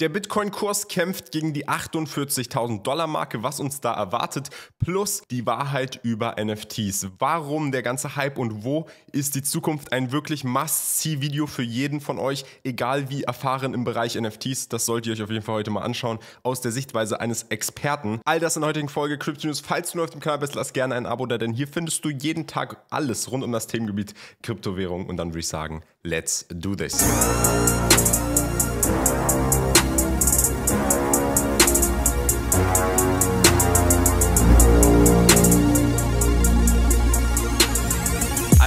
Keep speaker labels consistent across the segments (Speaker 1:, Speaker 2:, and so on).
Speaker 1: Der Bitcoin-Kurs kämpft gegen die 48.000 Dollar Marke, was uns da erwartet, plus die Wahrheit über NFTs. Warum der ganze Hype und wo ist die Zukunft? Ein wirklich Must-See-Video für jeden von euch, egal wie erfahren im Bereich NFTs. Das solltet ihr euch auf jeden Fall heute mal anschauen, aus der Sichtweise eines Experten. All das in der heutigen Folge Crypto News. Falls du neu auf dem Kanal bist, lass gerne ein Abo da, denn hier findest du jeden Tag alles rund um das Themengebiet Kryptowährung. Und dann würde ich sagen, let's do this. Musik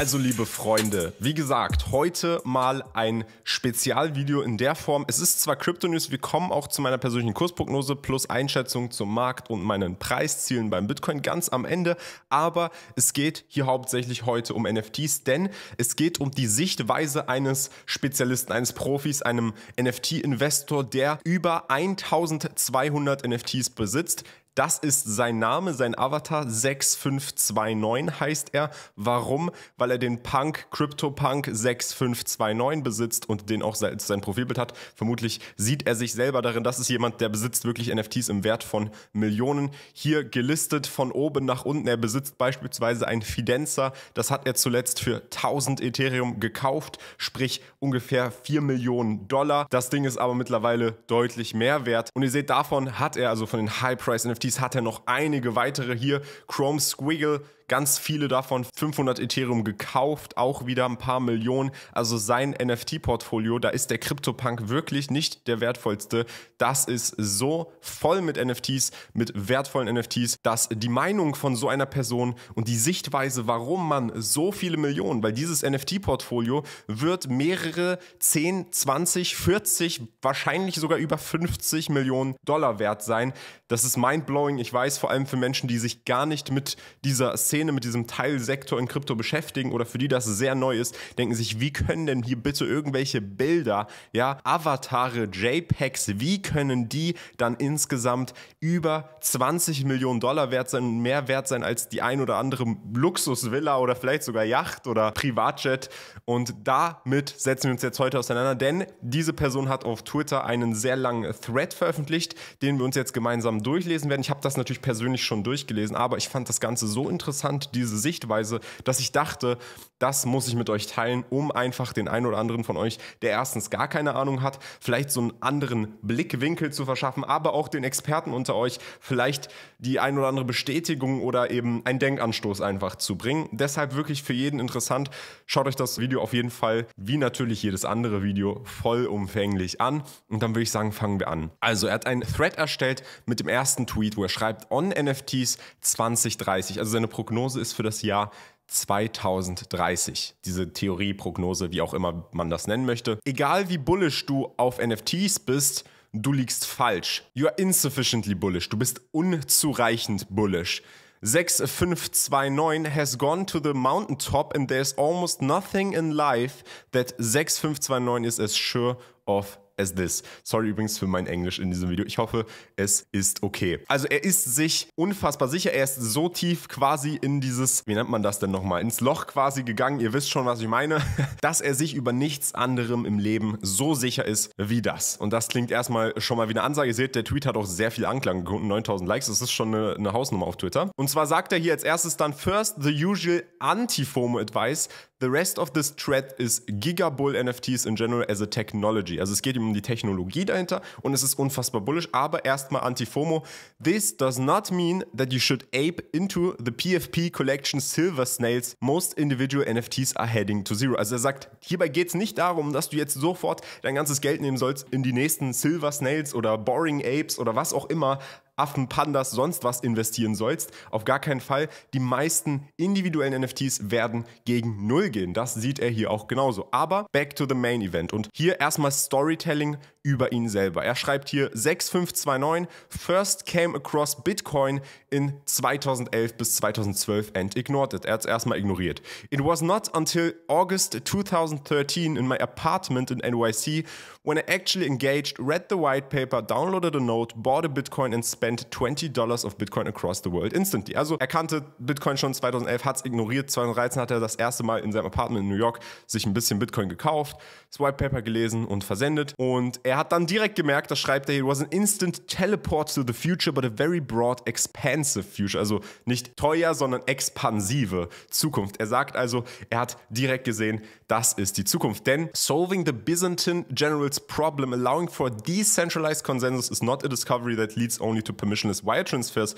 Speaker 1: Also, liebe Freunde, wie gesagt, heute mal ein Spezialvideo in der Form. Es ist zwar Crypto News, wir kommen auch zu meiner persönlichen Kursprognose plus Einschätzung zum Markt und meinen Preiszielen beim Bitcoin ganz am Ende, aber es geht hier hauptsächlich heute um NFTs, denn es geht um die Sichtweise eines Spezialisten, eines Profis, einem NFT-Investor, der über 1200 NFTs besitzt, das ist sein Name, sein Avatar. 6529 heißt er. Warum? Weil er den Punk, Crypto-Punk 6529 besitzt und den auch sein Profilbild hat. Vermutlich sieht er sich selber darin. Das ist jemand, der besitzt wirklich NFTs im Wert von Millionen. Hier gelistet von oben nach unten. Er besitzt beispielsweise ein Fidenza. Das hat er zuletzt für 1000 Ethereum gekauft, sprich ungefähr 4 Millionen Dollar. Das Ding ist aber mittlerweile deutlich mehr wert. Und ihr seht, davon hat er, also von den High-Price-NFTs, Rookies hat er noch einige weitere hier. Chrome Squiggle, ganz viele davon 500 Ethereum gekauft, auch wieder ein paar Millionen. Also sein NFT-Portfolio, da ist der CryptoPunk wirklich nicht der wertvollste. Das ist so voll mit NFTs, mit wertvollen NFTs, dass die Meinung von so einer Person und die Sichtweise, warum man so viele Millionen, weil dieses NFT-Portfolio wird mehrere 10, 20, 40, wahrscheinlich sogar über 50 Millionen Dollar wert sein. Das ist mindblowing. Ich weiß vor allem für Menschen, die sich gar nicht mit dieser Szene Szene mit diesem Teilsektor in Krypto beschäftigen oder für die das sehr neu ist, denken sich, wie können denn hier bitte irgendwelche Bilder, ja, Avatare, JPEGs, wie können die dann insgesamt über 20 Millionen Dollar wert sein mehr wert sein als die ein oder andere Luxusvilla oder vielleicht sogar Yacht oder Privatjet? Und damit setzen wir uns jetzt heute auseinander, denn diese Person hat auf Twitter einen sehr langen Thread veröffentlicht, den wir uns jetzt gemeinsam durchlesen werden. Ich habe das natürlich persönlich schon durchgelesen, aber ich fand das Ganze so interessant fand diese Sichtweise, dass ich dachte, das muss ich mit euch teilen, um einfach den einen oder anderen von euch, der erstens gar keine Ahnung hat, vielleicht so einen anderen Blickwinkel zu verschaffen, aber auch den Experten unter euch vielleicht die ein oder andere Bestätigung oder eben einen Denkanstoß einfach zu bringen. Deshalb wirklich für jeden interessant. Schaut euch das Video auf jeden Fall, wie natürlich jedes andere Video, vollumfänglich an. Und dann würde ich sagen, fangen wir an. Also er hat einen Thread erstellt mit dem ersten Tweet, wo er schreibt, on NFTs 2030, also seine Prognose Prognose ist für das Jahr 2030. Diese Theorie, Prognose, wie auch immer man das nennen möchte. Egal wie bullish du auf NFTs bist, du liegst falsch. You are insufficiently bullish. Du bist unzureichend bullish. 6529 has gone to the mountaintop and there's almost nothing in life that 6529 is as sure of as this. Sorry übrigens für mein Englisch in diesem Video. Ich hoffe, es ist okay. Also er ist sich unfassbar sicher. Er ist so tief quasi in dieses, wie nennt man das denn nochmal, ins Loch quasi gegangen. Ihr wisst schon, was ich meine. Dass er sich über nichts anderem im Leben so sicher ist wie das. Und das klingt erstmal schon mal wie eine Ansage. Ihr seht, der Tweet hat auch sehr viel Anklang gefunden. 9000 Likes. Das ist schon eine, eine Hausnummer auf Twitter. Und zwar sagt er hier als erstes dann, first the usual anti-FOMO advice. The rest of this thread is Gigabull NFTs in general as a technology. Also es geht ihm um die Technologie dahinter und es ist unfassbar bullish, aber erstmal Antifomo. This does not mean that you should ape into the PFP collection Silver Snails. Most individual NFTs are heading to zero. Also er sagt, hierbei geht es nicht darum, dass du jetzt sofort dein ganzes Geld nehmen sollst, in die nächsten Silver Snails oder Boring Apes oder was auch immer Affen, Pandas, sonst was investieren sollst. Auf gar keinen Fall. Die meisten individuellen NFTs werden gegen Null gehen. Das sieht er hier auch genauso. Aber back to the main event. Und hier erstmal Storytelling über ihn selber. Er schreibt hier 6529 first came across Bitcoin in 2011 bis 2012 and ignored it. Er hat es erstmal ignoriert. It was not until August 2013 in my apartment in NYC when I actually engaged, read the white paper, downloaded a note, bought a Bitcoin and spent 20 dollars of Bitcoin across the world instantly. Also er kannte Bitcoin schon 2011, hat es ignoriert. 2013 hat er das erste Mal in seinem Apartment in New York sich ein bisschen Bitcoin gekauft, das White Paper gelesen und versendet und er er hat dann direkt gemerkt, das schreibt er, hier, was an instant teleport to the future, but a very broad, expansive future. Also nicht teuer, sondern expansive Zukunft. Er sagt also, er hat direkt gesehen, das ist die Zukunft. Denn solving the Byzantine general's problem, allowing for decentralized consensus is not a discovery that leads only to permissionless wire transfers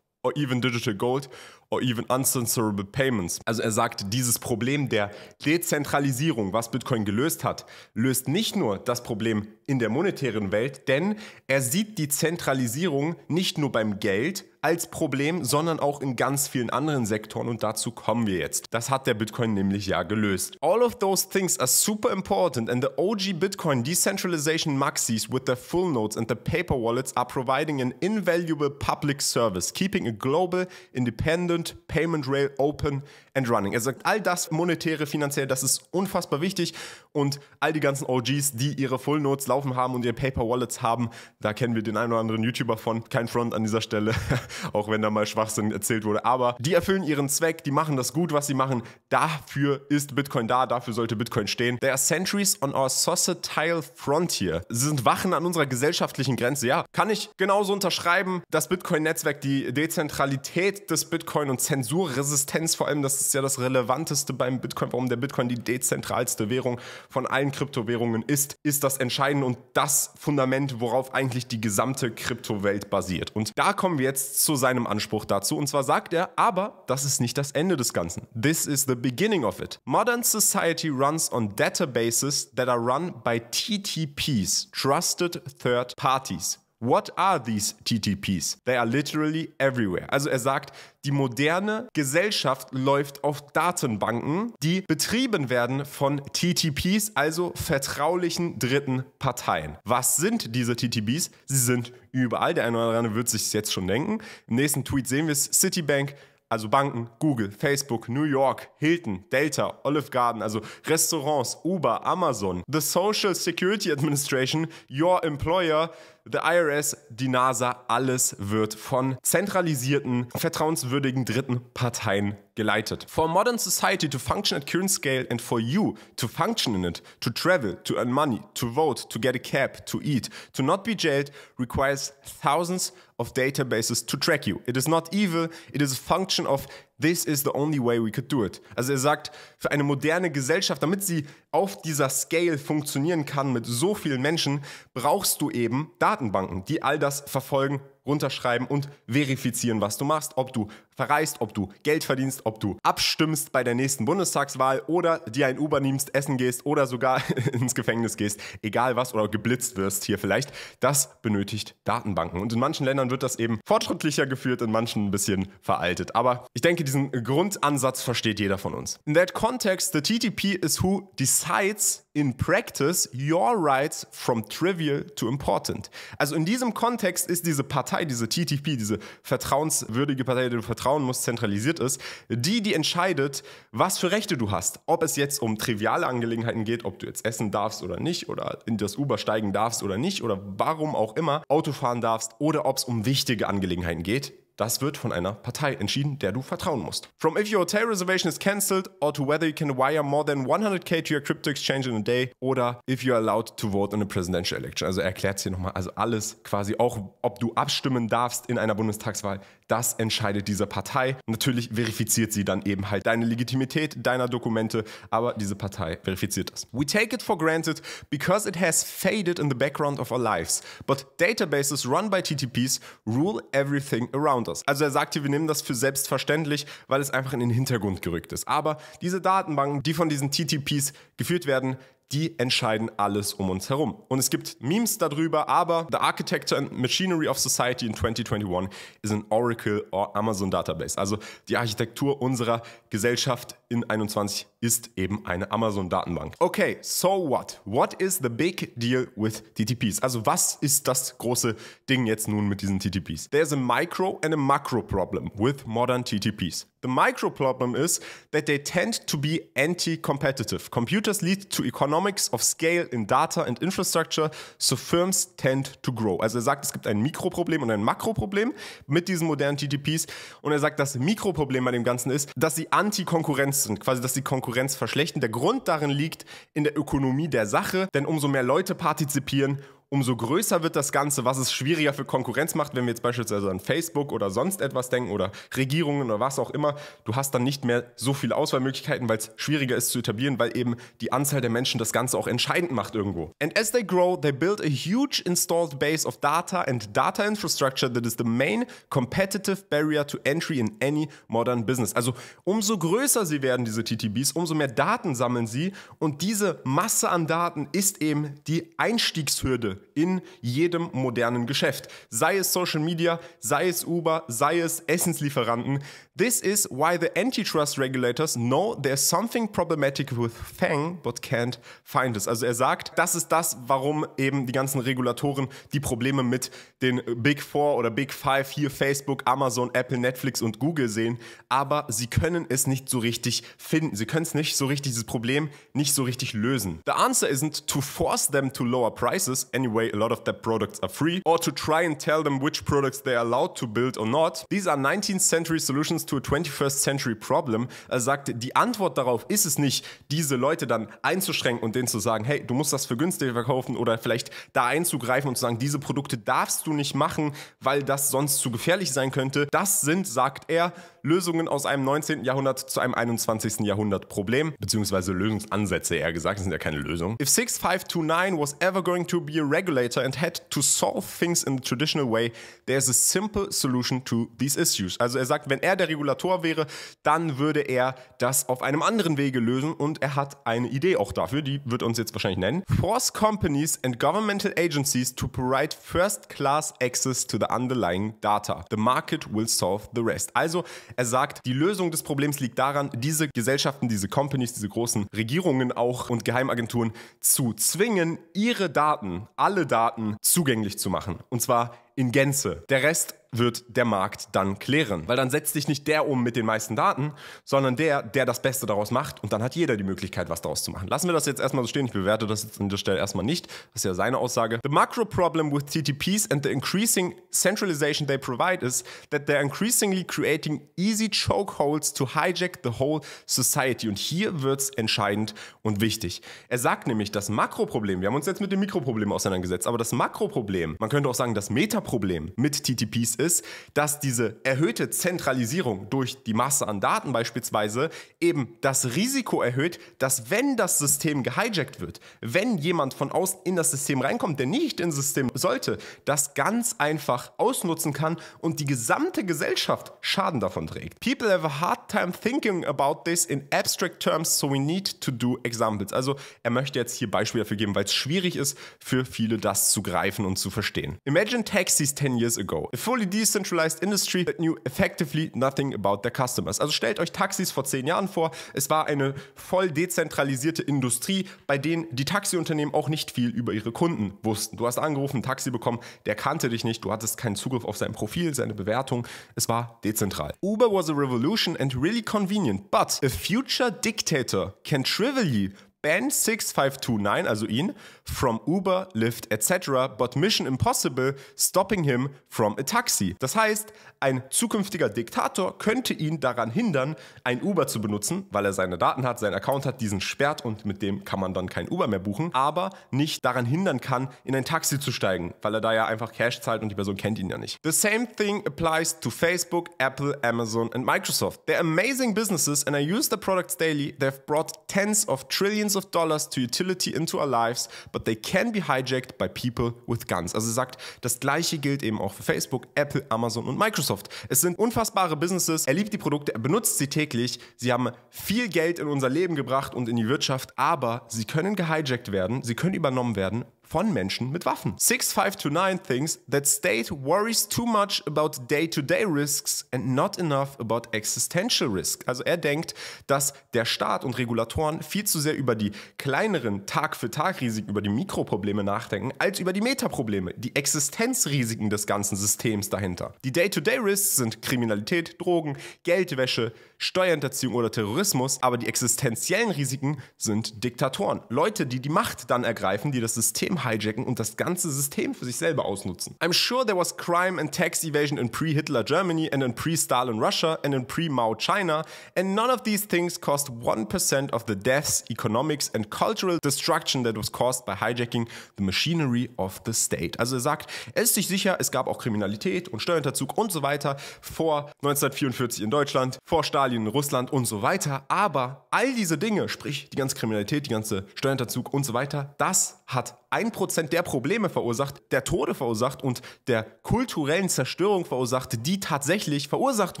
Speaker 1: or even digital gold or even uncensorable payments. Also er sagt, dieses Problem der Dezentralisierung, was Bitcoin gelöst hat, löst nicht nur das Problem in der monetären Welt, denn er sieht die Zentralisierung nicht nur beim Geld, als Problem, sondern auch in ganz vielen anderen Sektoren und dazu kommen wir jetzt. Das hat der Bitcoin nämlich ja gelöst. All of those things are super important and the OG Bitcoin decentralization maxis with their full nodes and the paper wallets are providing an invaluable public service, keeping a global, independent payment rail open and running. Er sagt, all das monetäre, finanziell, das ist unfassbar wichtig und all die ganzen OGs, die ihre Full Notes laufen haben und ihre Paper Wallets haben, da kennen wir den einen oder anderen YouTuber von. Kein Front an dieser Stelle, auch wenn da mal Schwachsinn erzählt wurde. Aber die erfüllen ihren Zweck, die machen das gut, was sie machen. Dafür ist Bitcoin da, dafür sollte Bitcoin stehen. There are centuries on our societal frontier. Sie sind Wachen an unserer gesellschaftlichen Grenze. Ja, kann ich genauso unterschreiben. Das Bitcoin-Netzwerk, die Dezentralität des Bitcoin und Zensurresistenz vor allem, das ist ist ja das Relevanteste beim Bitcoin, warum der Bitcoin die dezentralste Währung von allen Kryptowährungen ist, ist das Entscheidende und das Fundament, worauf eigentlich die gesamte Kryptowelt basiert. Und da kommen wir jetzt zu seinem Anspruch dazu. Und zwar sagt er, aber das ist nicht das Ende des Ganzen. This is the beginning of it. Modern society runs on databases that are run by TTPs, Trusted Third Parties. What are these TTPs? They are literally everywhere. Also er sagt, die moderne Gesellschaft läuft auf Datenbanken, die betrieben werden von TTPs, also vertraulichen dritten Parteien. Was sind diese TTPs? Sie sind überall. Der eine oder andere wird sich jetzt schon denken. Im nächsten Tweet sehen wir es. Citibank, also Banken, Google, Facebook, New York, Hilton, Delta, Olive Garden, also Restaurants, Uber, Amazon, the Social Security Administration, your employer, the IRS, die NASA, alles wird von zentralisierten, vertrauenswürdigen dritten Parteien geleitet. For modern society to function at current scale and for you to function in it, to travel, to earn money, to vote, to get a cab, to eat, to not be jailed requires thousands of of databases to track you. It is not evil, it is a function of This is the only way we could do it. Also er sagt, für eine moderne Gesellschaft, damit sie auf dieser Scale funktionieren kann mit so vielen Menschen, brauchst du eben Datenbanken, die all das verfolgen, runterschreiben und verifizieren, was du machst, ob du verreist, ob du Geld verdienst, ob du abstimmst bei der nächsten Bundestagswahl oder dir ein Uber nimmst, essen gehst oder sogar ins Gefängnis gehst, egal was oder geblitzt wirst hier vielleicht, das benötigt Datenbanken. Und in manchen Ländern wird das eben fortschrittlicher geführt, in manchen ein bisschen veraltet. Aber ich denke, diesen Grundansatz versteht jeder von uns. In that context, the TTP is who decides in practice your rights from trivial to important. Also in diesem Kontext ist diese Partei, diese TTP, diese vertrauenswürdige Partei, die du vertrauen musst, zentralisiert ist, die, die entscheidet, was für Rechte du hast. Ob es jetzt um triviale Angelegenheiten geht, ob du jetzt essen darfst oder nicht, oder in das Uber steigen darfst oder nicht, oder warum auch immer, Auto fahren darfst, oder ob es um wichtige Angelegenheiten geht das wird von einer Partei entschieden, der du vertrauen musst. From if your hotel reservation is cancelled or to whether you can wire more than 100k to your crypto exchange in a day oder if you are allowed to vote in a presidential election. Also er erklärt es hier nochmal. Also alles quasi, auch ob du abstimmen darfst in einer Bundestagswahl, das entscheidet diese Partei. Natürlich verifiziert sie dann eben halt deine Legitimität deiner Dokumente, aber diese Partei verifiziert das. We take it for granted because it has faded in the background of our lives. But databases run by TTPs rule everything around das. Also er sagt hier, wir nehmen das für selbstverständlich, weil es einfach in den Hintergrund gerückt ist. Aber diese Datenbanken, die von diesen TTPs geführt werden, die entscheiden alles um uns herum. Und es gibt Memes darüber, aber The Architecture and Machinery of Society in 2021 ist ein Oracle or Amazon Database. Also die Architektur unserer Gesellschaft in 21 ist eben eine Amazon-Datenbank. Okay, so what? What is the big deal with TTPs? Also was ist das große Ding jetzt nun mit diesen TTPs? There's a micro and a macro problem with modern TTPs. The micro problem is that they tend to be anti-competitive. Computers lead to economic Economics of Scale in Data and Infrastructure, so firms tend to grow. Also er sagt, es gibt ein Mikroproblem und ein Makroproblem mit diesen modernen GDPs. Und er sagt, das Mikroproblem bei dem Ganzen ist, dass sie Anti-Konkurrenz sind, quasi, dass sie Konkurrenz verschlechten. Der Grund darin liegt in der Ökonomie der Sache, denn umso mehr Leute partizipieren, umso größer wird das Ganze, was es schwieriger für Konkurrenz macht, wenn wir jetzt beispielsweise an Facebook oder sonst etwas denken oder Regierungen oder was auch immer. Du hast dann nicht mehr so viele Auswahlmöglichkeiten, weil es schwieriger ist zu etablieren, weil eben die Anzahl der Menschen das Ganze auch entscheidend macht irgendwo. And as they grow, they build a huge installed base of data and data infrastructure that is the main competitive barrier to entry in any modern business. Also umso größer sie werden, diese TTBs, umso mehr Daten sammeln sie und diese Masse an Daten ist eben die Einstiegshürde in jedem modernen Geschäft. Sei es Social Media, sei es Uber, sei es Essenslieferanten, This is why the antitrust regulators know there's something problematic with Fang but can't find it. Also er sagt, das ist das, warum eben die ganzen Regulatoren die Probleme mit den Big Four oder Big Five hier Facebook, Amazon, Apple, Netflix und Google sehen, aber sie können es nicht so richtig finden. Sie können es nicht so richtig dieses Problem nicht so richtig lösen. The answer isn't to force them to lower prices. Anyway, a lot of their products are free or to try and tell them which products they are allowed to build or not. These are 19th century solutions to a 21st Century Problem er äh, sagte, die Antwort darauf ist es nicht, diese Leute dann einzuschränken und denen zu sagen, hey, du musst das für günstig verkaufen oder vielleicht da einzugreifen und zu sagen, diese Produkte darfst du nicht machen, weil das sonst zu gefährlich sein könnte. Das sind, sagt er, Lösungen aus einem 19. Jahrhundert zu einem 21. Jahrhundert Problem, beziehungsweise Lösungsansätze eher gesagt, das sind ja keine Lösungen. If 6529 was ever going to be a regulator and had to solve things in the traditional way, there's a simple solution to these issues. Also er sagt, wenn er der Regulator wäre, dann würde er das auf einem anderen Wege lösen und er hat eine Idee auch dafür, die wird uns jetzt wahrscheinlich nennen. Force companies and governmental agencies to provide first class access to the underlying data. The market will solve the rest. Also er sagt, die Lösung des Problems liegt daran, diese Gesellschaften, diese Companies, diese großen Regierungen auch und Geheimagenturen zu zwingen, ihre Daten, alle Daten zugänglich zu machen. Und zwar in Gänze. Der Rest wird der Markt dann klären. Weil dann setzt sich nicht der um mit den meisten Daten, sondern der, der das Beste daraus macht. Und dann hat jeder die Möglichkeit, was daraus zu machen. Lassen wir das jetzt erstmal so stehen. Ich bewerte das jetzt an der Stelle erstmal nicht. Das ist ja seine Aussage. The macro problem with TTPs and the increasing centralization they provide is that they're increasingly creating easy chokeholds to hijack the whole society. Und hier wird es entscheidend und wichtig. Er sagt nämlich, das Makroproblem, wir haben uns jetzt mit dem Mikroproblem auseinandergesetzt, aber das Makroproblem, man könnte auch sagen, das Metaproblem, Problem mit TTPs ist, dass diese erhöhte Zentralisierung durch die Masse an Daten beispielsweise eben das Risiko erhöht, dass wenn das System gehijackt wird, wenn jemand von außen in das System reinkommt, der nicht ins System sollte, das ganz einfach ausnutzen kann und die gesamte Gesellschaft Schaden davon trägt. People have a hard time thinking about this in abstract terms, so we need to do examples. Also er möchte jetzt hier Beispiele dafür geben, weil es schwierig ist, für viele das zu greifen und zu verstehen. Imagine text Maxis 10 years ago. A fully decentralized industry that knew effectively nothing about their customers. Also stellt euch Taxis vor 10 Jahren vor. Es war eine voll dezentralisierte Industrie, bei denen die Taxiunternehmen auch nicht viel über ihre Kunden wussten. Du hast angerufen, ein Taxi bekommen, der kannte dich nicht, du hattest keinen Zugriff auf sein Profil, seine Bewertung. Es war dezentral. Uber was a revolution and really convenient, but a future dictator can trivially ban 6529, also ihn, from Uber, Lyft etc., but Mission Impossible stopping him from a taxi. Das heißt, ein zukünftiger Diktator könnte ihn daran hindern, ein Uber zu benutzen, weil er seine Daten hat, seinen Account hat, diesen sperrt und mit dem kann man dann kein Uber mehr buchen, aber nicht daran hindern kann, in ein Taxi zu steigen, weil er da ja einfach Cash zahlt und die Person kennt ihn ja nicht. The same thing applies to Facebook, Apple, Amazon and Microsoft. They're amazing businesses and I use the products daily. They've brought tens of trillions of dollars to utility into our lives, but they can be hijacked by people with guns. Also sagt, das gleiche gilt eben auch für Facebook, Apple, Amazon und Microsoft. Es sind unfassbare Businesses. Er liebt die Produkte, er benutzt sie täglich. Sie haben viel Geld in unser Leben gebracht und in die Wirtschaft, aber sie können gehijackt werden, sie können übernommen werden von Menschen mit Waffen. 6529 thinks that state worries too much about day-to-day -day risks and not enough about existential risk. Also er denkt, dass der Staat und Regulatoren viel zu sehr über die kleineren Tag-für-Tag-Risiken, über die Mikroprobleme nachdenken, als über die Metaprobleme, die Existenzrisiken des ganzen Systems dahinter. Die Day-to-Day-Risks sind Kriminalität, Drogen, Geldwäsche, Steuerhinterziehung oder Terrorismus, aber die existenziellen Risiken sind Diktatoren, Leute, die die Macht dann ergreifen, die das System hijacken und das ganze System für sich selber ausnutzen. I'm sure there was crime and tax evasion in pre-Hitler Germany and in pre-Stalin Russia and in pre-Mao China and none of these things cost 1% of the deaths, economics and cultural destruction that was caused by hijacking the machinery of the state. Also er sagt, er ist sich sicher, es gab auch Kriminalität und Steuerhinterzug und so weiter vor 1944 in Deutschland, vor Stalin in Russland und so weiter, aber all diese Dinge, sprich die ganze Kriminalität, die ganze Steuerhinterzug und so weiter, das hat 1% der Probleme verursacht, der Tode verursacht und der kulturellen Zerstörung verursacht, die tatsächlich verursacht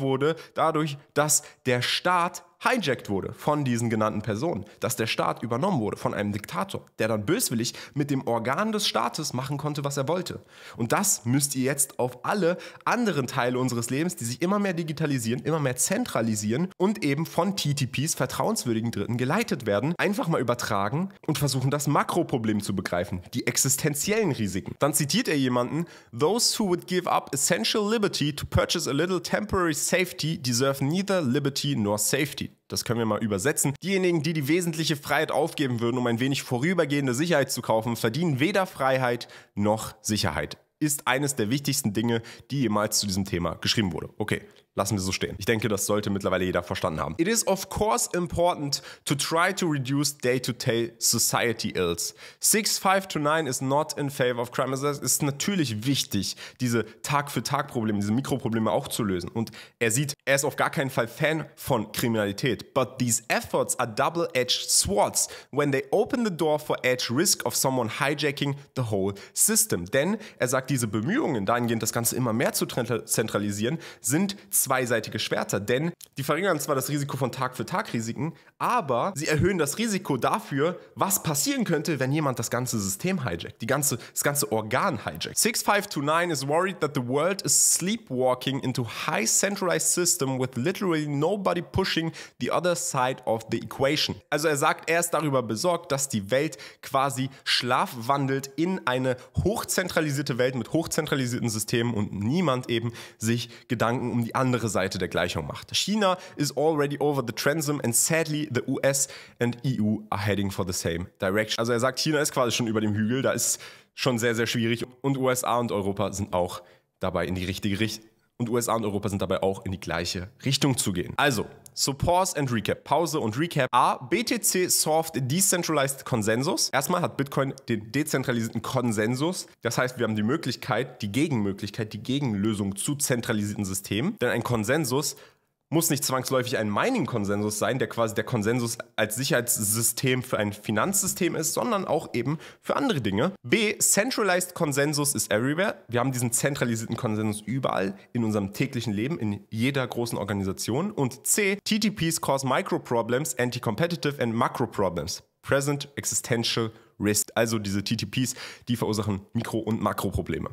Speaker 1: wurde, dadurch, dass der Staat hijacked wurde von diesen genannten Personen, dass der Staat übernommen wurde von einem Diktator, der dann böswillig mit dem Organ des Staates machen konnte, was er wollte. Und das müsst ihr jetzt auf alle anderen Teile unseres Lebens, die sich immer mehr digitalisieren, immer mehr zentralisieren und eben von TTPs, vertrauenswürdigen Dritten, geleitet werden, einfach mal übertragen und versuchen, das Makroproblem zu begreifen, die existenziellen Risiken. Dann zitiert er jemanden, Those who would give up essential liberty to purchase a little temporary safety deserve neither liberty nor safety das können wir mal übersetzen, diejenigen, die die wesentliche Freiheit aufgeben würden, um ein wenig vorübergehende Sicherheit zu kaufen, verdienen weder Freiheit noch Sicherheit. Ist eines der wichtigsten Dinge, die jemals zu diesem Thema geschrieben wurde. Okay, Lassen wir so stehen. Ich denke, das sollte mittlerweile jeder verstanden haben. It is of course important to try to reduce day-to-day -day society ills. 6.5 to 9 is not in favor of crime. Es ist natürlich wichtig, diese Tag-für-Tag-Probleme, diese Mikroprobleme auch zu lösen. Und er sieht, er ist auf gar keinen Fall Fan von Kriminalität. But these efforts are double-edged swords when they open the door for edge risk of someone hijacking the whole system. Denn er sagt, diese Bemühungen dahingehend, das Ganze immer mehr zu zentralisieren, sind zwei zweiseitige Schwerter, denn die verringern zwar das Risiko von Tag für Tag Risiken, aber sie erhöhen das Risiko dafür, was passieren könnte, wenn jemand das ganze System hijackt, die ganze, das ganze Organ hijackt. 6529 is worried that the world is sleepwalking into high centralized system with literally nobody pushing the other side of the equation. Also er sagt, er ist darüber besorgt, dass die Welt quasi schlafwandelt in eine hochzentralisierte Welt mit hochzentralisierten Systemen und niemand eben sich Gedanken um die andere andere Seite der Gleichung macht. China is already over the transom and sadly the US and EU are heading for the same direction. Also er sagt, China ist quasi schon über dem Hügel, da ist schon sehr, sehr schwierig und USA und Europa sind auch dabei in die richtige Richtung und USA und Europa sind dabei auch in die gleiche Richtung zu gehen. Also, so Pause and Recap. Pause und Recap. A. BTC solved Decentralized Consensus. Erstmal hat Bitcoin den dezentralisierten Konsensus. Das heißt, wir haben die Möglichkeit, die Gegenmöglichkeit, die Gegenlösung zu zentralisierten Systemen. Denn ein Konsensus muss nicht zwangsläufig ein Mining-Konsensus sein, der quasi der Konsensus als Sicherheitssystem für ein Finanzsystem ist, sondern auch eben für andere Dinge. B. Centralized Konsensus ist everywhere. Wir haben diesen zentralisierten Konsensus überall in unserem täglichen Leben, in jeder großen Organisation. Und C. TTPs cause micro-problems, anti-competitive and macro-problems. Present, existential, risk. Also diese TTPs, die verursachen Mikro- und Makroprobleme.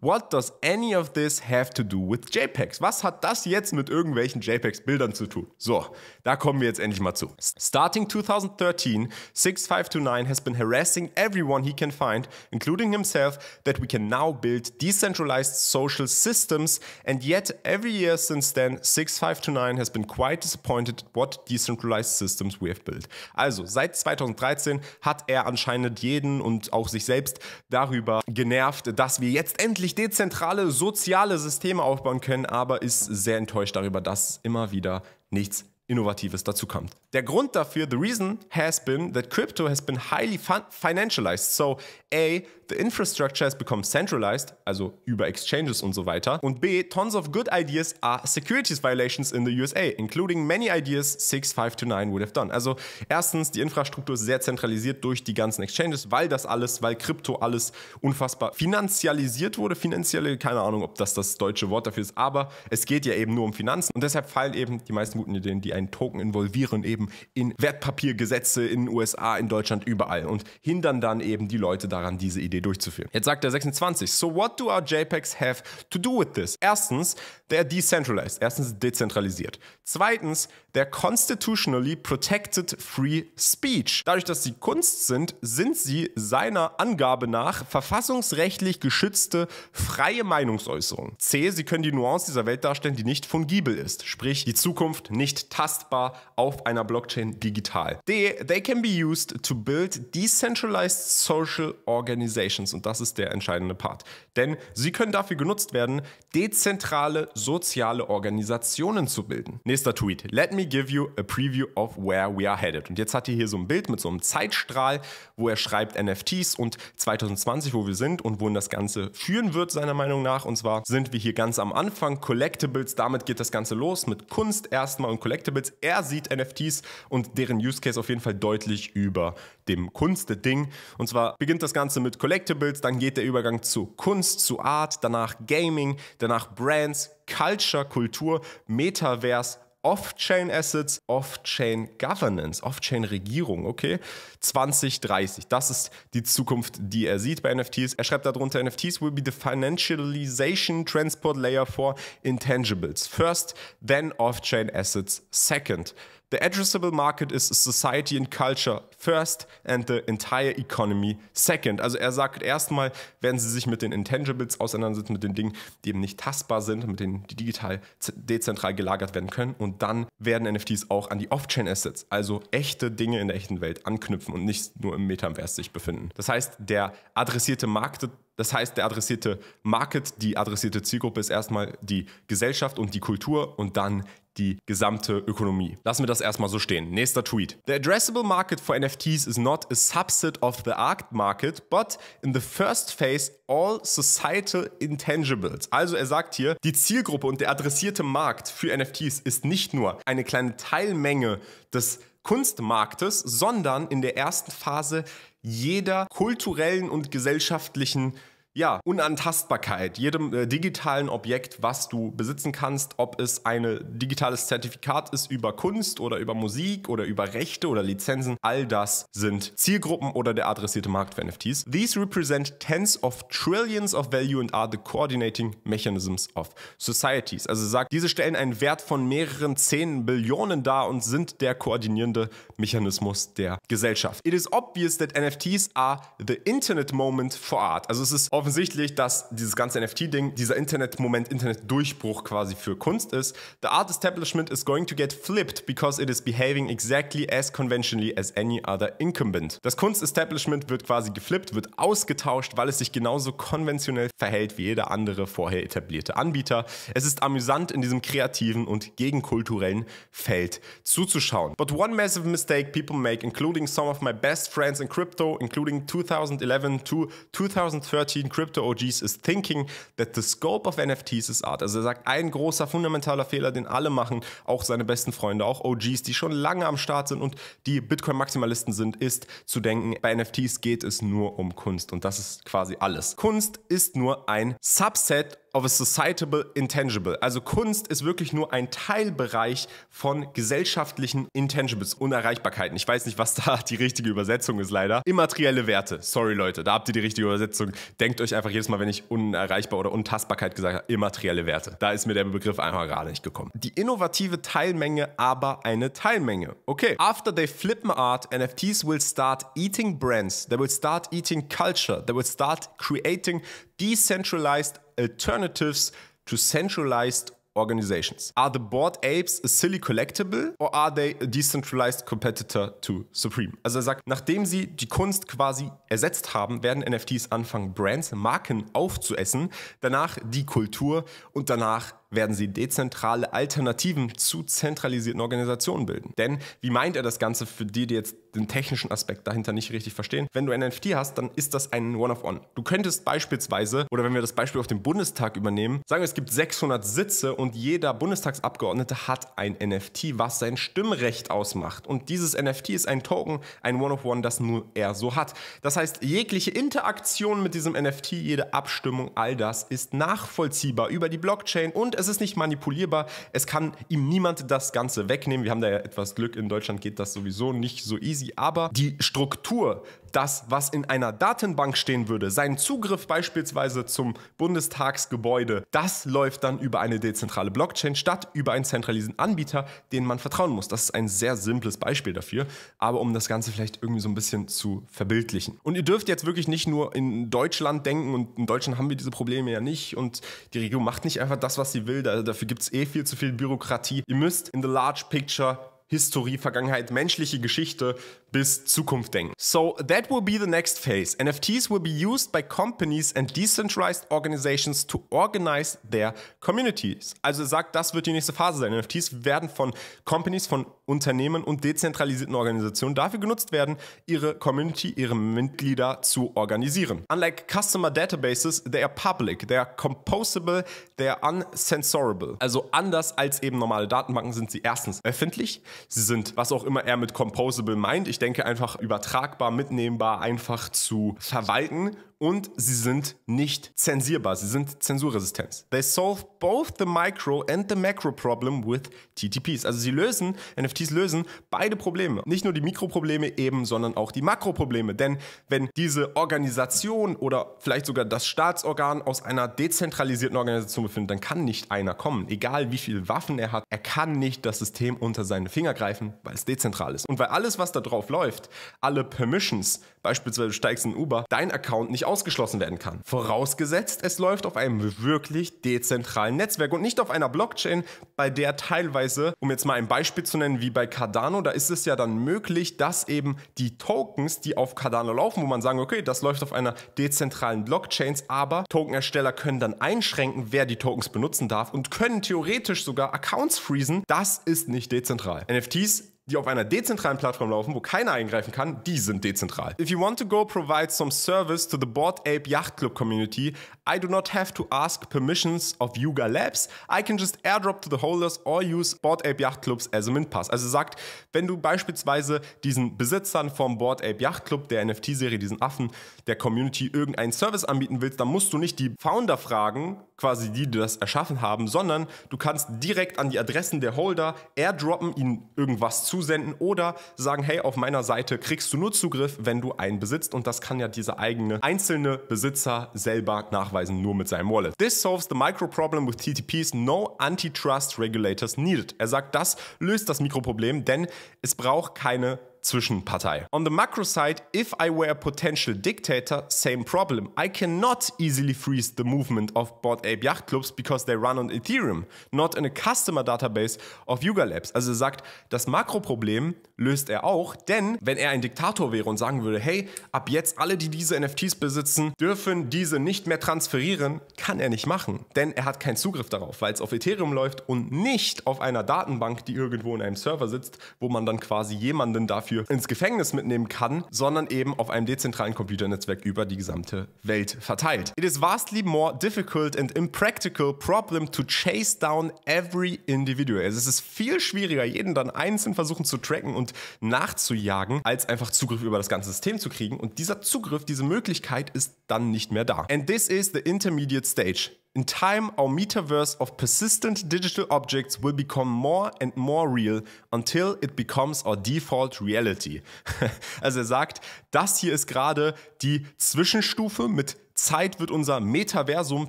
Speaker 1: What does any of this have to do with JPEGs? Was hat das jetzt mit irgendwelchen JPEGs-Bildern zu tun? So, da kommen wir jetzt endlich mal zu. Starting 2013, 6529 has been harassing everyone he can find, including himself, that we can now build decentralized social systems. And yet, every year since then, 6529 has been quite disappointed what decentralized systems we have built. Also, seit 2013 hat er anscheinend jeden und auch sich selbst darüber genervt, dass wir jetzt endlich endlich dezentrale soziale Systeme aufbauen können, aber ist sehr enttäuscht darüber, dass immer wieder nichts Innovatives dazu kommt. Der Grund dafür, the reason has been that crypto has been highly financialized. So, A, the infrastructure has become centralized, also über Exchanges und so weiter. Und B, tons of good ideas are securities violations in the USA, including many ideas 6529 would have done. Also erstens, die Infrastruktur ist sehr zentralisiert durch die ganzen Exchanges, weil das alles, weil Krypto alles unfassbar finanzialisiert wurde. Finanzielle, keine Ahnung, ob das das deutsche Wort dafür ist, aber es geht ja eben nur um Finanzen und deshalb fallen eben die meisten guten Ideen, die einen Token involvieren, eben in Wertpapiergesetze in den USA, in Deutschland, überall und hindern dann eben die Leute daran, diese Ideen Idee durchzuführen. Jetzt sagt der 26. So what do our JPEGs have to do with this? Erstens, they're decentralized. Erstens dezentralisiert. Zweitens, they're constitutionally protected free speech. Dadurch, dass sie Kunst sind, sind sie seiner Angabe nach verfassungsrechtlich geschützte freie Meinungsäußerung. C, sie können die Nuance dieser Welt darstellen, die nicht fungibel ist, sprich die Zukunft nicht tastbar auf einer Blockchain digital. D, they can be used to build decentralized social organizations. Corporations und das ist der entscheidende Part. Denn sie können dafür genutzt werden, dezentrale soziale Organisationen zu bilden. Nächster Tweet. Let me give you a preview of where we are headed. Und jetzt hat er hier so ein Bild mit so einem Zeitstrahl, wo er schreibt NFTs und 2020, wo wir sind und wohin das Ganze führen wird, seiner Meinung nach. Und zwar sind wir hier ganz am Anfang. Collectibles, damit geht das Ganze los mit Kunst erstmal und Collectibles. Er sieht NFTs und deren Use Case auf jeden Fall deutlich über dem Kunst-Ding. Und zwar beginnt das Ganze mit Collectibles Collectibles, dann geht der Übergang zu Kunst, zu Art, danach Gaming, danach Brands, Culture, Kultur, Metaverse, Off-Chain Assets, Off-Chain Governance, Off-Chain Regierung, okay? 2030. Das ist die Zukunft, die er sieht bei NFTs. Er schreibt darunter, NFTs will be the financialization transport layer for intangibles. First, then Off-Chain Assets. Second. The addressable market is society and culture first and the entire economy second. Also er sagt erstmal, werden Sie sich mit den Intangibles auseinandersetzen, mit den Dingen, die eben nicht tastbar sind, mit denen die digital dezentral gelagert werden können. Und dann werden NFTs auch an die Off-Chain-Assets, also echte Dinge in der echten Welt anknüpfen und nicht nur im Metaverse sich befinden. Das heißt, der adressierte Markt das heißt, der adressierte Market, die adressierte Zielgruppe ist erstmal die Gesellschaft und die Kultur und dann die gesamte Ökonomie. Lassen wir das erstmal so stehen. Nächster Tweet. The addressable market for NFTs is not a subset of the art market, but in the first phase all societal intangibles. Also er sagt hier, die Zielgruppe und der adressierte Markt für NFTs ist nicht nur eine kleine Teilmenge des Kunstmarktes, sondern in der ersten Phase jeder kulturellen und gesellschaftlichen ja, Unantastbarkeit. Jedem äh, digitalen Objekt, was du besitzen kannst, ob es ein digitales Zertifikat ist über Kunst oder über Musik oder über Rechte oder Lizenzen, all das sind Zielgruppen oder der adressierte Markt für NFTs. These represent tens of trillions of value and are the coordinating mechanisms of societies. Also sagt, diese stellen einen Wert von mehreren 10 Billionen dar und sind der koordinierende Mechanismus der Gesellschaft. It is obvious that NFTs are the internet moment for art. Also es ist offensichtlich, offensichtlich, dass dieses ganze NFT-Ding, dieser Internet-Moment, Internet-Durchbruch quasi für Kunst ist. The art establishment is going to get flipped because it is behaving exactly as conventionally as any other incumbent. Das Kunst-Establishment wird quasi geflippt, wird ausgetauscht, weil es sich genauso konventionell verhält wie jeder andere vorher etablierte Anbieter. Es ist amüsant, in diesem kreativen und gegenkulturellen Feld zuzuschauen. But one massive mistake people make, including some of my best friends in crypto, including 2011 to 2013, wesentlichen Crypto-OGs is thinking that the scope of NFTs is art. Also er sagt, ein großer fundamentaler Fehler, den alle machen, auch seine besten Freunde, auch OGs, die schon lange am Start sind und die Bitcoin-Maximalisten sind, ist zu denken, bei NFTs geht es nur um Kunst und das ist quasi alles. Kunst ist nur ein Subset of a societal intangible. Also Kunst ist wirklich nur ein Teilbereich von gesellschaftlichen Intangibles, Unerreichbarkeiten. Ich weiß nicht, was da die richtige Übersetzung ist leider. Immaterielle Werte. Sorry Leute, da habt ihr die richtige Übersetzung. Denkt euch einfach jedes Mal, wenn ich unerreichbar oder Untastbarkeit gesagt habe, immaterielle Werte. Da ist mir der Begriff einfach gerade nicht gekommen. Die innovative Teilmenge, aber eine Teilmenge. Okay. After they flippen art, NFTs will start eating brands. They will start eating culture. They will start creating decentralized alternatives to centralized organizations? Are the Board Apes a silly collectible or are they a decentralized competitor to Supreme? Also er sagt, nachdem sie die Kunst quasi ersetzt haben, werden NFTs anfangen, Brands, Marken aufzuessen, danach die Kultur und danach werden sie dezentrale Alternativen zu zentralisierten Organisationen bilden. Denn wie meint er das Ganze für die, die jetzt den technischen Aspekt dahinter nicht richtig verstehen? Wenn du ein NFT hast, dann ist das ein One-of-One. Du könntest beispielsweise, oder wenn wir das Beispiel auf dem Bundestag übernehmen, sagen wir, es gibt 600 Sitze und jeder Bundestagsabgeordnete hat ein NFT, was sein Stimmrecht ausmacht. Und dieses NFT ist ein Token, ein One-of-One, das nur er so hat. Das heißt, jegliche Interaktion mit diesem NFT, jede Abstimmung, all das ist nachvollziehbar über die Blockchain und es ist nicht manipulierbar. Es kann ihm niemand das Ganze wegnehmen. Wir haben da ja etwas Glück. In Deutschland geht das sowieso nicht so easy. Aber die Struktur, das, was in einer Datenbank stehen würde, sein Zugriff beispielsweise zum Bundestagsgebäude, das läuft dann über eine dezentrale Blockchain statt über einen zentralisierten Anbieter, den man vertrauen muss. Das ist ein sehr simples Beispiel dafür. Aber um das Ganze vielleicht irgendwie so ein bisschen zu verbildlichen. Und ihr dürft jetzt wirklich nicht nur in Deutschland denken und in Deutschland haben wir diese Probleme ja nicht und die Regierung macht nicht einfach das, was sie will will. dafür gibt es eh viel zu viel Bürokratie. Ihr müsst in the large picture Historie, Vergangenheit, menschliche Geschichte bis Zukunft denken. So that will be the next phase. NFTs will be used by companies and decentralized organizations to organize their communities. Also sagt, das wird die nächste Phase sein. NFTs werden von Companies, von Unternehmen und dezentralisierten Organisationen dafür genutzt werden, ihre Community, ihre Mitglieder zu organisieren. Unlike customer databases, they are public, they are composable, they are uncensorable. Also anders als eben normale Datenbanken sind sie erstens öffentlich, sie sind was auch immer er mit composable meint. Ich ich denke einfach übertragbar, mitnehmbar, einfach zu verwalten und sie sind nicht zensierbar, sie sind zensurresistent. They solve both the micro and the macro problem with TTPs. Also sie lösen, NFTs lösen beide Probleme. Nicht nur die Mikroprobleme eben, sondern auch die Makroprobleme. Denn wenn diese Organisation oder vielleicht sogar das Staatsorgan aus einer dezentralisierten Organisation befindet, dann kann nicht einer kommen. Egal wie viele Waffen er hat, er kann nicht das System unter seine Finger greifen, weil es dezentral ist. Und weil alles, was da drauf läuft, alle Permissions, beispielsweise du steigst in Uber, dein Account nicht ausgeschlossen werden kann. Vorausgesetzt, es läuft auf einem wirklich dezentralen Netzwerk und nicht auf einer Blockchain, bei der teilweise, um jetzt mal ein Beispiel zu nennen, wie bei Cardano, da ist es ja dann möglich, dass eben die Tokens, die auf Cardano laufen, wo man sagen, okay, das läuft auf einer dezentralen Blockchain, aber Tokenersteller können dann einschränken, wer die Tokens benutzen darf und können theoretisch sogar Accounts freezen. Das ist nicht dezentral. NFTs die auf einer dezentralen Plattform laufen, wo keiner eingreifen kann, die sind dezentral. If you want to go provide some service to the Board Ape Yacht Club community, I do not have to ask permissions of Yuga Labs. I can just airdrop to the holders or use Board Ape Yacht Clubs as a mint pass. Also sagt, wenn du beispielsweise diesen Besitzern vom Board Ape Yacht Club, der NFT-Serie, diesen Affen, der Community irgendeinen Service anbieten willst, dann musst du nicht die Founder fragen, quasi die, die das erschaffen haben, sondern du kannst direkt an die Adressen der Holder airdroppen, ihnen irgendwas zu zusenden oder sagen, hey, auf meiner Seite kriegst du nur Zugriff, wenn du einen besitzt und das kann ja dieser eigene einzelne Besitzer selber nachweisen, nur mit seinem Wallet. This solves the micro problem with TTPs, no antitrust regulators needed. Er sagt, das löst das Mikroproblem, denn es braucht keine Zwischenpartei. On the macro side, if I were a potential dictator, same problem. I cannot easily freeze the movement of Bored Ape Yacht Clubs because they run on Ethereum, not in a customer database of Yuga Labs. Also er sagt, das Makroproblem löst er auch, denn wenn er ein Diktator wäre und sagen würde, hey, ab jetzt alle, die diese NFTs besitzen, dürfen diese nicht mehr transferieren, kann er nicht machen, denn er hat keinen Zugriff darauf, weil es auf Ethereum läuft und nicht auf einer Datenbank, die irgendwo in einem Server sitzt, wo man dann quasi jemanden dafür dafür ins Gefängnis mitnehmen kann, sondern eben auf einem dezentralen Computernetzwerk über die gesamte Welt verteilt. It is vastly more difficult and impractical problem to chase down every individual. Also es ist viel schwieriger, jeden dann einzeln versuchen zu tracken und nachzujagen, als einfach Zugriff über das ganze System zu kriegen. Und dieser Zugriff, diese Möglichkeit ist dann nicht mehr da. And this is the intermediate stage. In time, our metaverse of persistent digital objects will become more and more real until it becomes our default reality. also er sagt, das hier ist gerade die Zwischenstufe mit Zeit wird unser Metaversum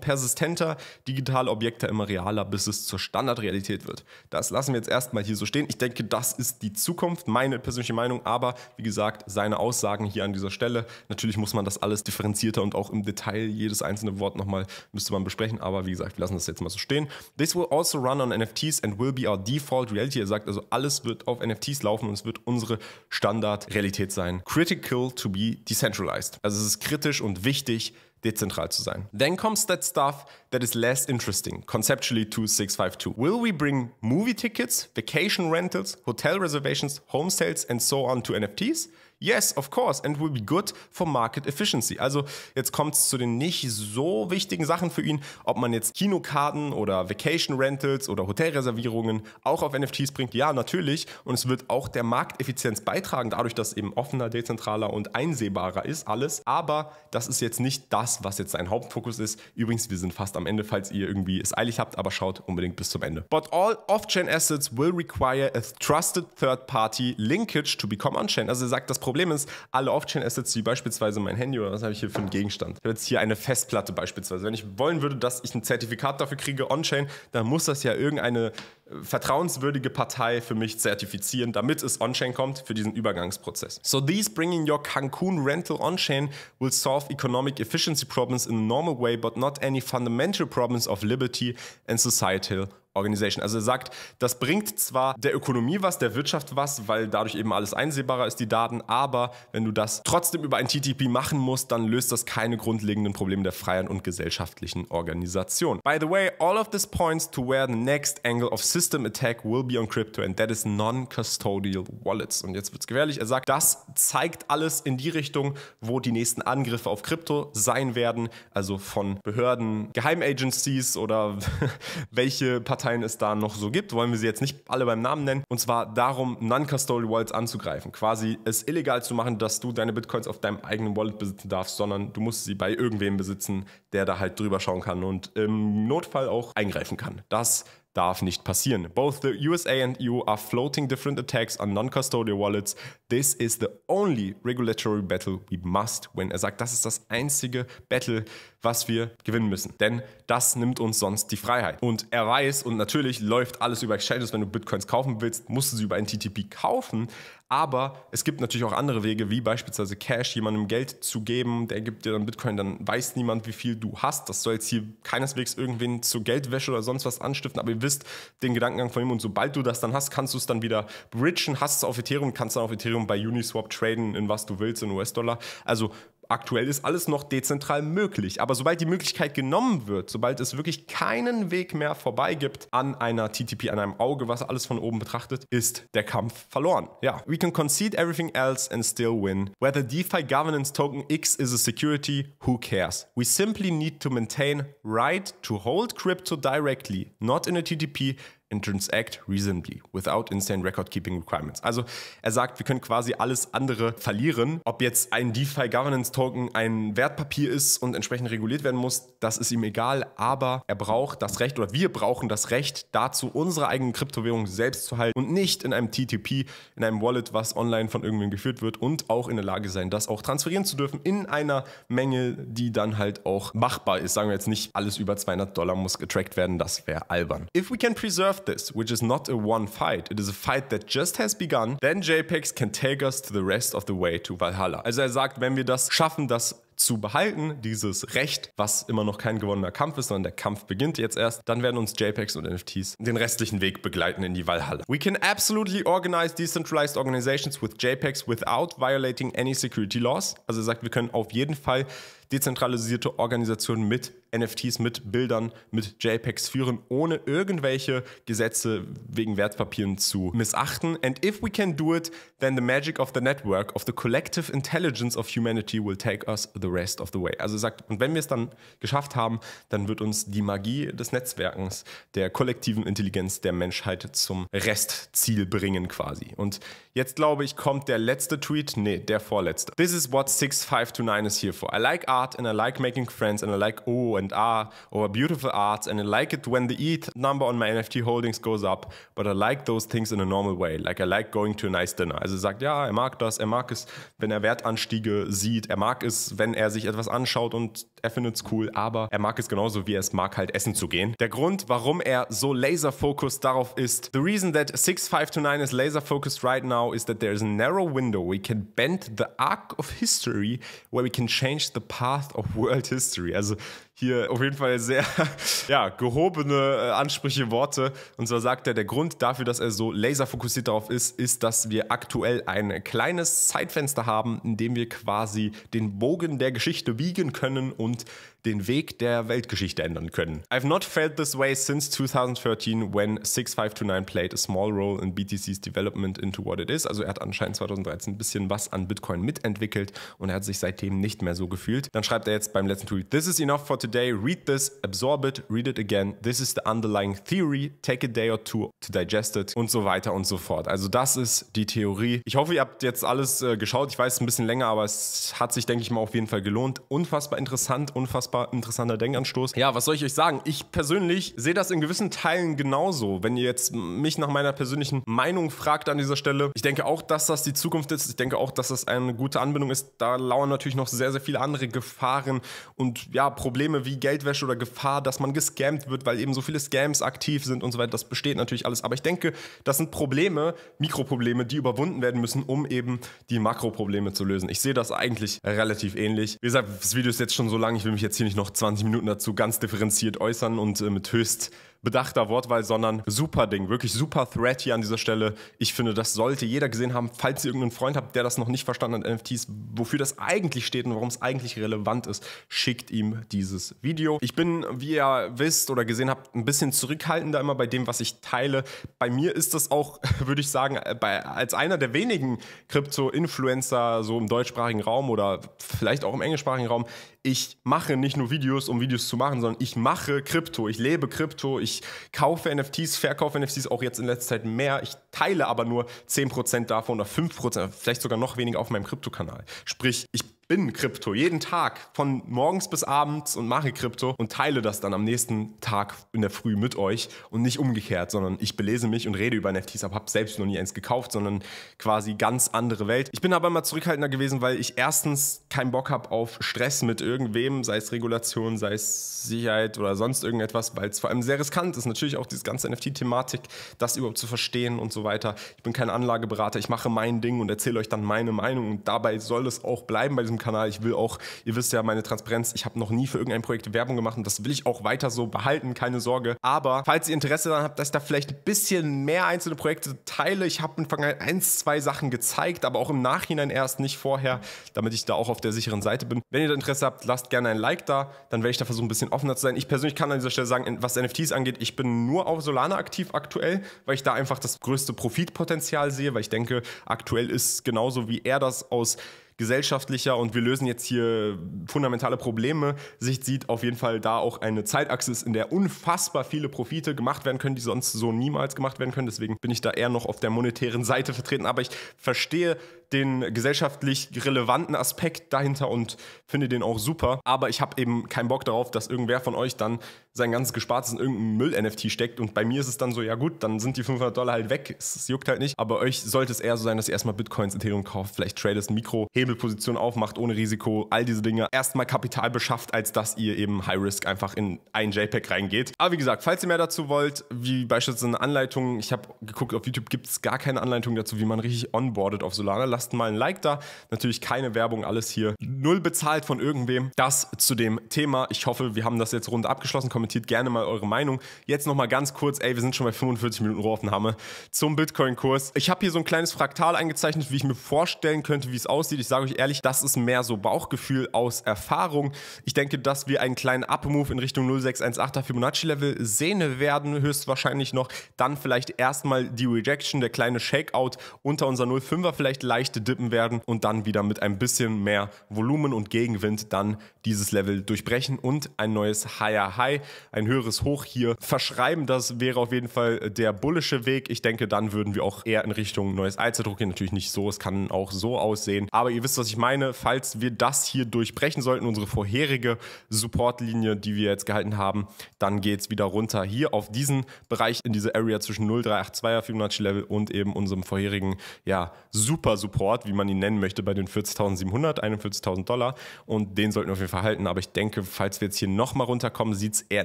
Speaker 1: persistenter, digitale Objekte immer realer, bis es zur Standardrealität wird. Das lassen wir jetzt erstmal hier so stehen. Ich denke, das ist die Zukunft, meine persönliche Meinung, aber wie gesagt, seine Aussagen hier an dieser Stelle. Natürlich muss man das alles differenzierter und auch im Detail jedes einzelne Wort nochmal müsste man besprechen, aber wie gesagt, wir lassen das jetzt mal so stehen. This will also run on NFTs and will be our default reality. Er sagt also, alles wird auf NFTs laufen und es wird unsere Standardrealität sein. Critical to be decentralized. Also es ist kritisch und wichtig, dezentral zu sein. Then comes that stuff that is less interesting, conceptually 2652. Will we bring movie tickets, vacation rentals, hotel reservations, home sales, and so on to NFTs? Yes, of course, and will be good for market efficiency. Also jetzt kommt es zu den nicht so wichtigen Sachen für ihn, ob man jetzt Kinokarten oder Vacation Rentals oder Hotelreservierungen auch auf NFTs bringt. Ja, natürlich. Und es wird auch der Markteffizienz beitragen, dadurch, dass eben offener, dezentraler und einsehbarer ist alles. Aber das ist jetzt nicht das, was jetzt sein Hauptfokus ist. Übrigens, wir sind fast am Ende, falls ihr irgendwie es eilig habt, aber schaut unbedingt bis zum Ende. But all off-chain assets will require a trusted third-party linkage to become on-chain. Also er sagt, das Problem ist, alle Off-Chain-Assets, wie beispielsweise mein Handy oder was habe ich hier für einen Gegenstand. Ich habe jetzt hier eine Festplatte beispielsweise. Wenn ich wollen würde, dass ich ein Zertifikat dafür kriege, on-chain, dann muss das ja irgendeine äh, vertrauenswürdige Partei für mich zertifizieren, damit es on-chain kommt für diesen Übergangsprozess. So these bringing your Cancun rental on-chain will solve economic efficiency problems in a normal way, but not any fundamental problems of liberty and societal Organization. Also er sagt, das bringt zwar der Ökonomie was, der Wirtschaft was, weil dadurch eben alles einsehbarer ist, die Daten, aber wenn du das trotzdem über ein TTP machen musst, dann löst das keine grundlegenden Probleme der freien und gesellschaftlichen Organisation. By the way, all of this points to where the next angle of system attack will be on crypto and that is non-custodial wallets. Und jetzt wird es gefährlich. Er sagt, das zeigt alles in die Richtung, wo die nächsten Angriffe auf Krypto sein werden, also von Behörden, Geheimagencies oder welche Parteien Parteien es da noch so gibt, wollen wir sie jetzt nicht alle beim Namen nennen, und zwar darum, Non-Custodial Wallets anzugreifen. Quasi es illegal zu machen, dass du deine Bitcoins auf deinem eigenen Wallet besitzen darfst, sondern du musst sie bei irgendwem besitzen, der da halt drüber schauen kann und im Notfall auch eingreifen kann. Das darf nicht passieren. Both the USA and EU are floating different attacks on non-custodial wallets. This is the only regulatory battle we must win. Er sagt, das ist das einzige Battle, was wir gewinnen müssen. Denn das nimmt uns sonst die Freiheit. Und er weiß, und natürlich läuft alles über Exchanges, wenn du Bitcoins kaufen willst, musst du sie über ein TTP kaufen. Aber es gibt natürlich auch andere Wege, wie beispielsweise Cash, jemandem Geld zu geben, der gibt dir dann Bitcoin, dann weiß niemand, wie viel du hast. Das soll jetzt hier keineswegs irgendwen zu Geldwäsche oder sonst was anstiften, aber ihr wisst den Gedankengang von ihm und sobald du das dann hast, kannst du es dann wieder bridgen, hast es auf Ethereum, kannst dann auf Ethereum bei Uniswap traden, in was du willst, in US-Dollar. Also Aktuell ist alles noch dezentral möglich, aber sobald die Möglichkeit genommen wird, sobald es wirklich keinen Weg mehr vorbei gibt an einer TTP, an einem Auge, was alles von oben betrachtet, ist der Kampf verloren. Ja, we can concede everything else and still win. Whether DeFi governance token X is a security, who cares? We simply need to maintain right to hold crypto directly, not in a TTP, Entrance transact reasonably, without insane record-keeping requirements. Also er sagt, wir können quasi alles andere verlieren. Ob jetzt ein DeFi-Governance-Token ein Wertpapier ist und entsprechend reguliert werden muss, das ist ihm egal, aber er braucht das Recht oder wir brauchen das Recht dazu, unsere eigenen Kryptowährung selbst zu halten und nicht in einem TTP, in einem Wallet, was online von irgendwem geführt wird und auch in der Lage sein, das auch transferieren zu dürfen in einer Menge, die dann halt auch machbar ist. Sagen wir jetzt nicht, alles über 200 Dollar muss getrackt werden, das wäre albern. If we can preserve of this, which is not a one fight. It is a fight that just has begun. Then JPEGs can take us to the rest of the way to Valhalla. Also er sagt, wenn wir das schaffen, das zu behalten, dieses Recht, was immer noch kein gewonnener Kampf ist, sondern der Kampf beginnt jetzt erst, dann werden uns JPEGs und NFTs den restlichen Weg begleiten in die Walhalle. We can absolutely organize decentralized organizations with JPEGs without violating any security laws. Also er sagt, wir können auf jeden Fall dezentralisierte Organisationen mit NFTs, mit Bildern, mit JPEGs führen, ohne irgendwelche Gesetze wegen Wertpapieren zu missachten. And if we can do it, then the magic of the network, of the collective intelligence of humanity will take us the rest of the way. Also sagt, und wenn wir es dann geschafft haben, dann wird uns die Magie des Netzwerkens, der kollektiven Intelligenz der Menschheit zum Restziel bringen quasi. Und jetzt glaube ich, kommt der letzte Tweet, nee, der vorletzte. This is what 6529 is here for. I like art. art and I like making friends and I like O and R ah, or oh, beautiful arts and I like it when the ETH number on my NFT holdings goes up, but I like those things in a normal way. Like I like going to a nice dinner. Also sagt, ja, er mag das, er mag es, wenn er Wertanstiege sieht, er mag es, wenn er sich etwas anschaut und er findet es cool, aber er mag es genauso, wie er es mag, halt essen zu gehen. Der Grund, warum er so laser-focused darauf ist, the reason that 6529 is laser-focused right now is that there is a narrow window we can bend the arc of history where we can change the path. Past of World History. Also hier auf jeden Fall sehr ja, gehobene äh, Ansprüche, Worte. Und zwar sagt er, der Grund dafür, dass er so laserfokussiert darauf ist, ist, dass wir aktuell ein kleines Zeitfenster haben, in dem wir quasi den Bogen der Geschichte wiegen können und den Weg der Weltgeschichte ändern können. I've not felt this way since 2013, when 6529 played a small role in BTC's development into what it is. Also er hat anscheinend 2013 ein bisschen was an Bitcoin mitentwickelt und er hat sich seitdem nicht mehr so gefühlt. Dann schreibt er jetzt beim letzten Tweet, This is enough for today today, read this, absorb it, read it again. This is the underlying theory. Take a day or two to digest it und so weiter und so fort. Also das ist die Theorie. Ich hoffe, ihr habt jetzt alles äh, geschaut. Ich weiß, es ein bisschen länger, aber es hat sich, denke ich mal, auf jeden Fall gelohnt. Unfassbar interessant, unfassbar interessanter Denkanstoß. Ja, was soll ich euch sagen? Ich persönlich sehe das in gewissen Teilen genauso. Wenn ihr jetzt mich nach meiner persönlichen Meinung fragt an dieser Stelle, ich denke auch, dass das die Zukunft ist. Ich denke auch, dass das eine gute Anbindung ist. Da lauern natürlich noch sehr, sehr viele andere Gefahren und ja, Probleme Probleme wie Geldwäsche oder Gefahr, dass man gescammt wird, weil eben so viele Scams aktiv sind und so weiter. Das besteht natürlich alles. Aber ich denke, das sind Probleme, Mikroprobleme, die überwunden werden müssen, um eben die Makroprobleme zu lösen. Ich sehe das eigentlich relativ ähnlich. Wie gesagt, das Video ist jetzt schon so lang. Ich will mich jetzt hier nicht noch 20 Minuten dazu ganz differenziert äußern und äh, mit höchst bedachter Wortwahl, sondern super Ding, wirklich super Thread hier an dieser Stelle. Ich finde, das sollte jeder gesehen haben, falls ihr irgendeinen Freund habt, der das noch nicht verstanden hat, NFTs, wofür das eigentlich steht und warum es eigentlich relevant ist, schickt ihm dieses Video. Ich bin, wie ihr wisst oder gesehen habt, ein bisschen zurückhaltender immer bei dem, was ich teile. Bei mir ist das auch, würde ich sagen, äh, bei, als einer der wenigen Krypto-Influencer so im deutschsprachigen Raum oder vielleicht auch im englischsprachigen Raum, ich mache nicht nur Videos, um Videos zu machen, sondern ich mache Krypto, ich lebe Krypto, ich kaufe NFTs, verkaufe NFTs auch jetzt in letzter Zeit mehr. Ich teile aber nur 10% davon oder 5%, vielleicht sogar noch weniger auf meinem Krypto-Kanal. Sprich, ich bin Krypto jeden Tag von morgens bis abends und mache Krypto und teile das dann am nächsten Tag in der Früh mit euch und nicht umgekehrt, sondern ich belese mich und rede über NFTs, aber habe selbst noch nie eins gekauft, sondern quasi ganz andere Welt. Ich bin aber immer zurückhaltender gewesen, weil ich erstens keinen Bock habe auf Stress mit irgendwem, sei es Regulation, sei es Sicherheit oder sonst irgendetwas, weil es vor allem sehr riskant ist. Natürlich auch diese ganze NFT-Thematik, das überhaupt zu verstehen und so weiter. Ich bin kein Anlageberater, ich mache mein Ding und erzähle euch dann meine Meinung und dabei soll es auch bleiben bei diesem diesem Kanal. Ich will auch, ihr wisst ja, meine Transparenz, ich habe noch nie für irgendein Projekt Werbung gemacht und das will ich auch weiter so behalten, keine Sorge. Aber falls ihr Interesse daran habt, dass ich da vielleicht ein bisschen mehr einzelne Projekte teile, ich habe in der Vergangenheit eins, zwei Sachen gezeigt, aber auch im Nachhinein erst, nicht vorher, damit ich da auch auf der sicheren Seite bin. Wenn ihr da Interesse habt, lasst gerne ein Like da, dann werde ich da versuchen, ein bisschen offener zu sein. Ich persönlich kann an dieser Stelle sagen, was NFTs angeht, ich bin nur auf Solana aktiv aktuell, weil ich da einfach das größte Profitpotenzial sehe, weil ich denke, aktuell ist genauso wie er das aus gesellschaftlicher und wir lösen jetzt hier fundamentale Probleme Sicht sieht, auf jeden Fall da auch eine Zeitachse ist, in der unfassbar viele Profite gemacht werden können, die sonst so niemals gemacht werden können. Deswegen bin ich da eher noch auf der monetären Seite vertreten. Aber ich verstehe den gesellschaftlich relevanten Aspekt dahinter und finde den auch super. Aber ich habe eben keinen Bock darauf, dass irgendwer von euch dann sein ganzes Gespartes in irgendeinen Müll-NFT steckt. Und bei mir ist es dann so, ja gut, dann sind die 500 Dollar halt weg. Es juckt halt nicht. Aber euch sollte es eher so sein, dass ihr erstmal Bitcoins, Ethereum kauft, vielleicht tradest, Mikro, Hebelposition aufmacht ohne Risiko, all diese Dinge. Erstmal Kapital beschafft, als dass ihr eben High Risk einfach in ein JPEG reingeht. Aber wie gesagt, falls ihr mehr dazu wollt, wie beispielsweise eine Anleitung, ich habe geguckt, auf YouTube gibt es gar keine Anleitung dazu, wie man richtig onboardet auf Solana. Lasst lasst mal ein Like da. Natürlich keine Werbung, alles hier null bezahlt von irgendwem. Das zu dem Thema. Ich hoffe, wir haben das jetzt rund abgeschlossen. Kommentiert gerne mal eure Meinung. Jetzt nochmal ganz kurz, ey, wir sind schon bei 45 Minuten Rohaufnahme zum Bitcoin-Kurs. Ich habe hier so ein kleines Fraktal eingezeichnet, wie ich mir vorstellen könnte, wie es aussieht. Ich sage euch ehrlich, das ist mehr so Bauchgefühl aus Erfahrung. Ich denke, dass wir einen kleinen Up-Move in Richtung 0618er Fibonacci-Level sehen werden, höchstwahrscheinlich noch. Dann vielleicht erstmal die Rejection, der kleine Shakeout unter unserer 05er vielleicht leicht leichte Dippen werden und dann wieder mit ein bisschen mehr Volumen und Gegenwind dann dieses Level durchbrechen und ein neues Higher High, ein höheres Hoch hier verschreiben. Das wäre auf jeden Fall äh, der bullische Weg. Ich denke, dann würden wir auch eher in Richtung neues Allzeitdruck gehen. Natürlich nicht so, es kann auch so aussehen. Aber ihr wisst, was ich meine. Falls wir das hier durchbrechen sollten, unsere vorherige Supportlinie, die wir jetzt gehalten haben, dann geht es wieder runter hier auf diesen Bereich in diese Area zwischen 0,382er Fibonacci Level und eben unserem vorherigen, ja, super Support Support, wie man ihn nennen möchte, bei den 40.700, 41.000 Dollar. Und den sollten wir auf jeden Fall halten. Aber ich denke, falls wir jetzt hier nochmal runterkommen, sieht es eher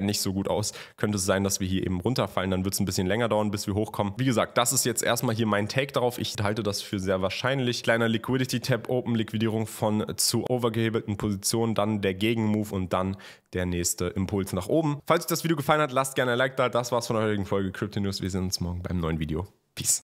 Speaker 1: nicht so gut aus. Könnte es sein, dass wir hier eben runterfallen. Dann wird es ein bisschen länger dauern, bis wir hochkommen. Wie gesagt, das ist jetzt erstmal hier mein Take darauf. Ich halte das für sehr wahrscheinlich. Kleiner Liquidity-Tab, Open-Liquidierung von zu overgehebelten Positionen, dann der Gegenmove und dann der nächste Impuls nach oben. Falls euch das Video gefallen hat, lasst gerne ein Like da. Das war's von der heutigen Folge Crypto News. Wir sehen uns morgen beim neuen Video. Peace.